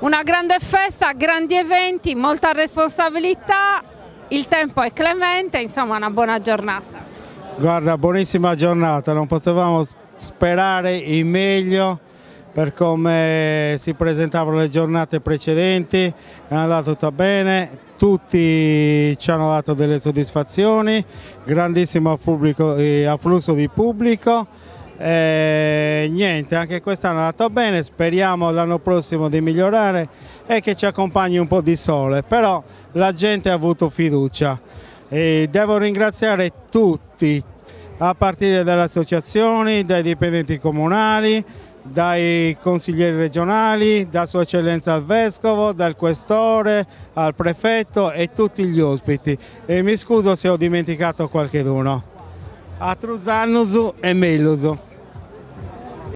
Una grande festa, grandi eventi, molta responsabilità, il tempo è clemente, insomma una buona giornata. Guarda, buonissima giornata, non potevamo sperare in meglio per come si presentavano le giornate precedenti, è andato tutto bene, tutti ci hanno dato delle soddisfazioni, grandissimo pubblico, eh, afflusso di pubblico e eh, niente, anche quest'anno è andato bene, speriamo l'anno prossimo di migliorare e che ci accompagni un po' di sole, però la gente ha avuto fiducia. E devo ringraziare tutti, a partire dalle associazioni, dai dipendenti comunali, dai consiglieri regionali, da Sua Eccellenza al Vescovo, dal Questore, al Prefetto e tutti gli ospiti. E mi scuso se ho dimenticato qualcheduno. A Trusannusu e Melusu.